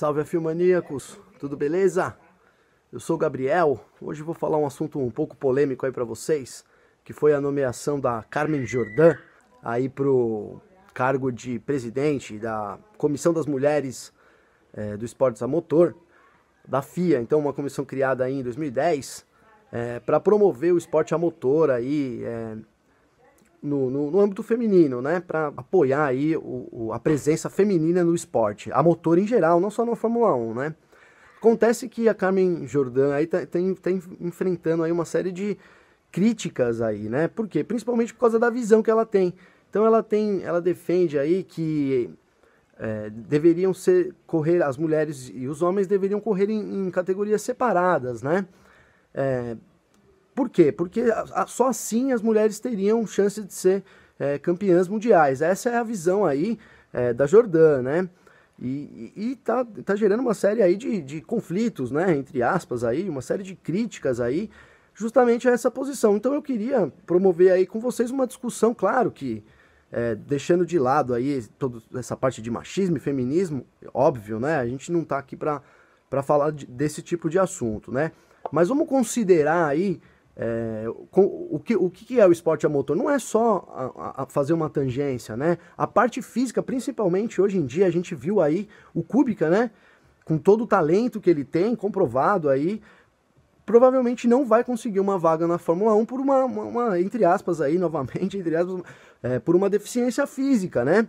Salve afilmaníacos, tudo beleza? Eu sou o Gabriel. Hoje vou falar um assunto um pouco polêmico aí para vocês, que foi a nomeação da Carmen Jordan aí pro cargo de presidente da Comissão das Mulheres é, do Esportes a Motor da FIA, então uma comissão criada aí em 2010 é, para promover o esporte a motor aí é, no, no, no, âmbito feminino, né, para apoiar aí o, o, a presença feminina no esporte, a motor em geral, não só na Fórmula 1, né? Acontece que a Carmen Jordan aí tá, tem, enfrentando aí uma série de críticas aí, né? Por quê? Principalmente por causa da visão que ela tem. Então ela tem, ela defende aí que é, deveriam ser correr as mulheres e os homens deveriam correr em, em categorias separadas, né? É, por quê? Porque só assim as mulheres teriam chance de ser é, campeãs mundiais. Essa é a visão aí é, da Jordã, né? E, e, e, tá, tá gerando uma série aí de, de conflitos, né? Entre aspas aí, uma série de críticas aí, justamente a essa posição. Então eu queria promover aí com vocês uma discussão, claro que é, deixando de lado aí toda essa parte de machismo e feminismo, óbvio, né? A gente não tá aqui para falar de, desse tipo de assunto, né? Mas vamos considerar aí é, com, o, que, o que é o esporte a motor? Não é só a, a fazer uma tangência, né? A parte física, principalmente hoje em dia, a gente viu aí o Kubica, né? Com todo o talento que ele tem, comprovado aí, provavelmente não vai conseguir uma vaga na Fórmula 1 por uma, uma, uma entre aspas aí, novamente, entre aspas, é, por uma deficiência física, né?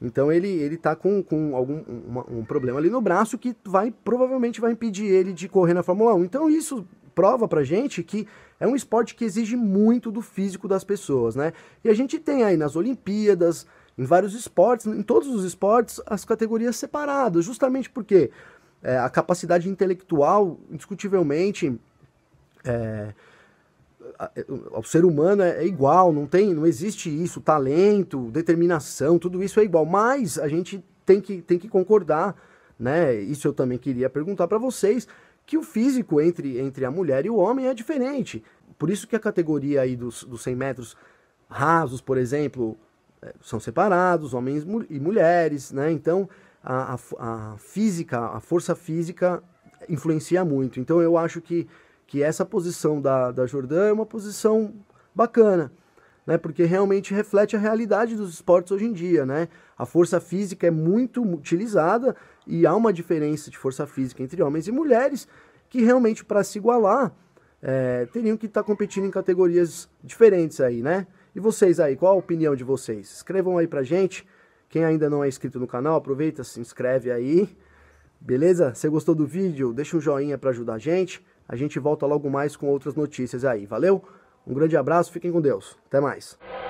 Então ele, ele tá com, com algum uma, um problema ali no braço que vai provavelmente vai impedir ele de correr na Fórmula 1. Então isso prova pra gente que é um esporte que exige muito do físico das pessoas, né? E a gente tem aí nas Olimpíadas, em vários esportes, em todos os esportes, as categorias separadas, justamente porque é, a capacidade intelectual, indiscutivelmente, é, é o ser humano é, é, igual, não tem, não existe isso, talento, determinação, tudo isso é igual, mas a gente tem que, tem que concordar, né? Isso eu também queria perguntar para vocês, que o físico entre, entre a mulher e o homem é diferente. Por isso que a categoria aí dos, dos 100 metros rasos, por exemplo, é, são separados, homens e mulheres, né? Então, a, a, a física, a força física influencia muito. Então, eu acho que, que essa posição da, da Jordã é uma posição bacana né? Porque realmente reflete a realidade dos esportes hoje em dia, né? A força física é muito utilizada e há uma diferença de força física entre homens e mulheres que realmente para se igualar é, teriam que estar tá competindo em categorias diferentes aí, né? E vocês aí, qual a opinião de vocês? Escrevam aí pra gente. Quem ainda não é inscrito no canal, aproveita, se inscreve aí. Beleza? Você gostou do vídeo? Deixa um joinha para ajudar a gente. A gente volta logo mais com outras notícias aí. Valeu? Um grande abraço, fiquem com Deus. Até mais.